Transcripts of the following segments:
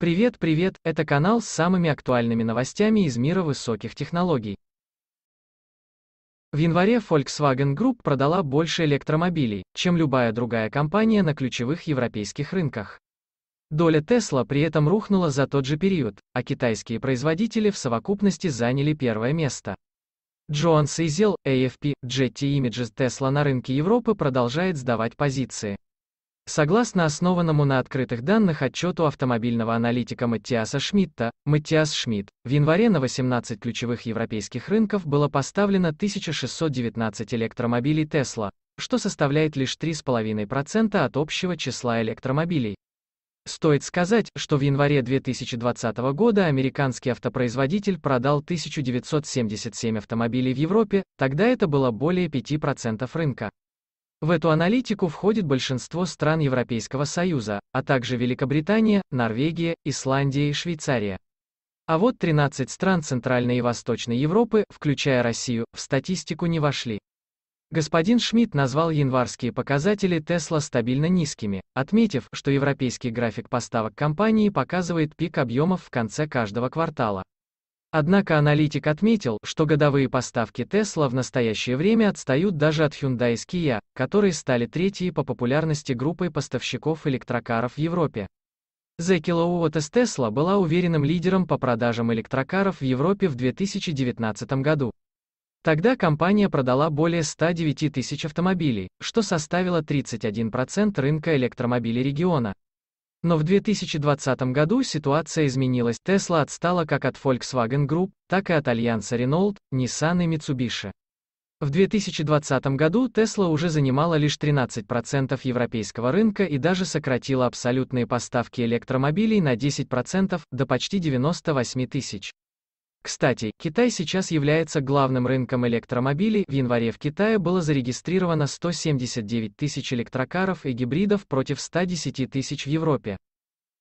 Привет, привет, это канал с самыми актуальными новостями из мира высоких технологий. В январе Volkswagen Group продала больше электромобилей, чем любая другая компания на ключевых европейских рынках. Доля Tesla при этом рухнула за тот же период, а китайские производители в совокупности заняли первое место. Джоан Сейзел, AFP, Jetty Images Tesla на рынке Европы продолжает сдавать позиции. Согласно основанному на открытых данных отчету автомобильного аналитика Маттиаса Шмидта, Маттиас Шмидт, в январе на 18 ключевых европейских рынков было поставлено 1619 электромобилей Tesla, что составляет лишь 3,5% от общего числа электромобилей. Стоит сказать, что в январе 2020 года американский автопроизводитель продал 1977 автомобилей в Европе, тогда это было более 5% рынка. В эту аналитику входит большинство стран Европейского Союза, а также Великобритания, Норвегия, Исландия и Швейцария. А вот 13 стран Центральной и Восточной Европы, включая Россию, в статистику не вошли. Господин Шмидт назвал январские показатели Тесла стабильно низкими, отметив, что европейский график поставок компании показывает пик объемов в конце каждого квартала. Однако аналитик отметил, что годовые поставки Tesla в настоящее время отстают даже от Hyundai и Kia, которые стали третьей по популярности группой поставщиков электрокаров в Европе. The Kilowatt Tesla была уверенным лидером по продажам электрокаров в Европе в 2019 году. Тогда компания продала более 109 тысяч автомобилей, что составило 31% рынка электромобилей региона. Но в 2020 году ситуация изменилась. Tesla отстала как от Volkswagen Group, так и от альянса Renault, Nissan и Mitsubishi. В 2020 году Tesla уже занимала лишь 13% европейского рынка и даже сократила абсолютные поставки электромобилей на 10% до почти 98 тысяч. Кстати, Китай сейчас является главным рынком электромобилей. В январе в Китае было зарегистрировано 179 тысяч электрокаров и гибридов против 110 тысяч в Европе.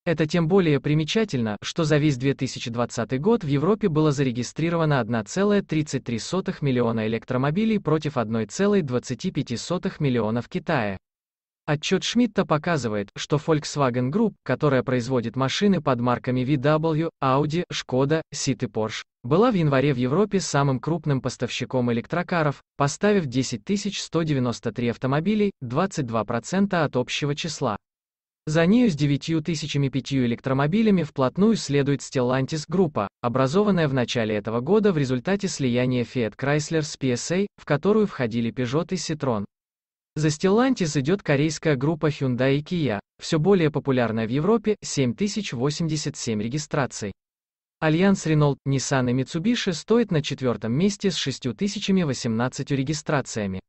Это тем более примечательно, что за весь 2020 год в Европе было зарегистрировано 1,33 миллиона электромобилей против 1,25 миллиона в Китае. Отчет Шмидта показывает, что Volkswagen Group, которая производит машины под марками VW, Audi, Skoda, Seat и Porsche, была в январе в Европе самым крупным поставщиком электрокаров, поставив 10 193 автомобилей, 22% от общего числа. За нею с 9005 электромобилями вплотную следует Stellantis группа, образованная в начале этого года в результате слияния Fiat Chrysler с PSA, в которую входили Peugeot и Citroën. За Stellantis идет корейская группа Hyundai и Kia, все более популярная в Европе, 7087 регистраций. Альянс Renault, Nissan и Mitsubishi стоит на четвертом месте с 6018 регистрациями.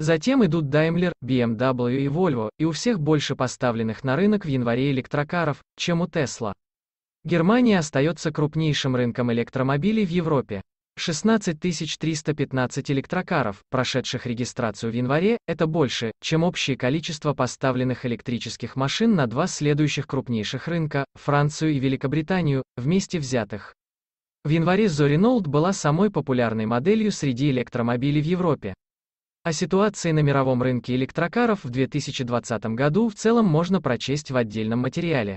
Затем идут Daimler, BMW и Volvo, и у всех больше поставленных на рынок в январе электрокаров, чем у Tesla. Германия остается крупнейшим рынком электромобилей в Европе. 16315 электрокаров, прошедших регистрацию в январе, это больше, чем общее количество поставленных электрических машин на два следующих крупнейших рынка, Францию и Великобританию, вместе взятых. В январе Зориноут была самой популярной моделью среди электромобилей в Европе. О ситуации на мировом рынке электрокаров в 2020 году в целом можно прочесть в отдельном материале.